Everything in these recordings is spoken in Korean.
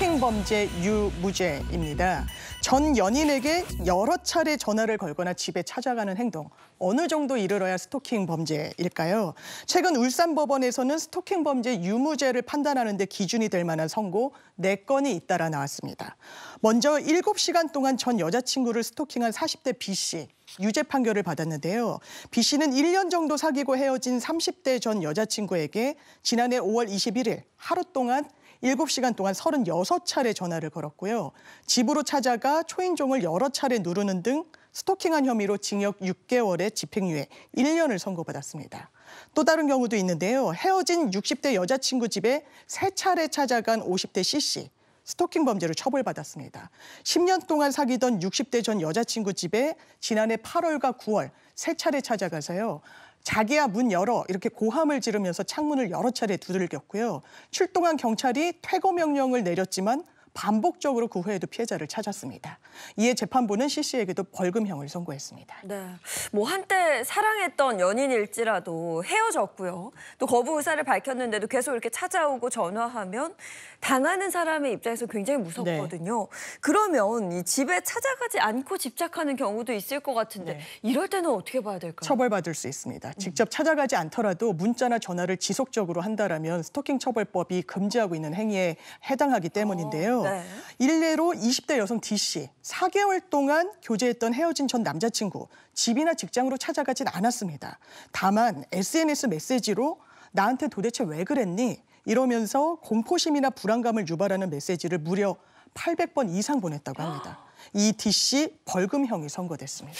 스토킹 범죄 유무죄입니다. 전 연인에게 여러 차례 전화를 걸거나 집에 찾아가는 행동. 어느 정도 이르러야 스토킹 범죄일까요? 최근 울산 법원에서는 스토킹 범죄 유무죄를 판단하는 데 기준이 될 만한 선고 4건이 잇따라 나왔습니다. 먼저 7시간 동안 전 여자친구를 스토킹한 40대 B씨 유죄 판결을 받았는데요. B 씨는 1년 정도 사귀고 헤어진 30대 전 여자친구에게 지난해 5월 21일 하루 동안 일곱 시간 동안 36차례 전화를 걸었고요. 집으로 찾아가 초인종을 여러 차례 누르는 등 스토킹한 혐의로 징역 6개월에 집행유예 1년을 선고받았습니다. 또 다른 경우도 있는데요. 헤어진 60대 여자친구 집에 세 차례 찾아간 50대 C씨. 스토킹 범죄로 처벌받았습니다. 10년 동안 사귀던 60대 전 여자친구 집에 지난해 8월과 9월 세 차례 찾아가서요. 자기야 문 열어 이렇게 고함을 지르면서 창문을 여러 차례 두들겼고요. 출동한 경찰이 퇴거 명령을 내렸지만 반복적으로 그 후에도 피해자를 찾았습니다. 이에 재판부는 C 씨에게도 벌금형을 선고했습니다. 네, 뭐 한때 사랑했던 연인일지라도 헤어졌고요. 또 거부 의사를 밝혔는데도 계속 이렇게 찾아오고 전화하면 당하는 사람의 입장에서 굉장히 무섭거든요. 네. 그러면 이 집에 찾아가지 않고 집착하는 경우도 있을 것 같은데 네. 이럴 때는 어떻게 봐야 될까요? 처벌받을 수 있습니다. 음. 직접 찾아가지 않더라도 문자나 전화를 지속적으로 한다라면 스토킹 처벌법이 금지하고 있는 행위에 해당하기 때문인데요. 어. 네. 일례로 20대 여성 D씨, 4개월 동안 교제했던 헤어진 전 남자친구, 집이나 직장으로 찾아가진 않았습니다. 다만 SNS 메시지로 나한테 도대체 왜 그랬니? 이러면서 공포심이나 불안감을 유발하는 메시지를 무려 800번 이상 보냈다고 합니다. 이 D씨 벌금형이 선고됐습니다.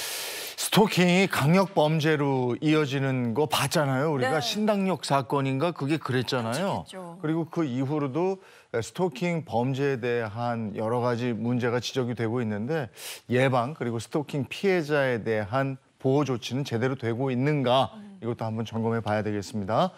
스토킹이 강력 범죄로 이어지는 거 봤잖아요. 우리가 네. 신당역 사건인가 그게 그랬잖아요. 그치겠죠. 그리고 그 이후로도 스토킹 범죄에 대한 여러 가지 문제가 지적이 되고 있는데 예방 그리고 스토킹 피해자에 대한 보호 조치는 제대로 되고 있는가 음. 이것도 한번 점검해 봐야 되겠습니다.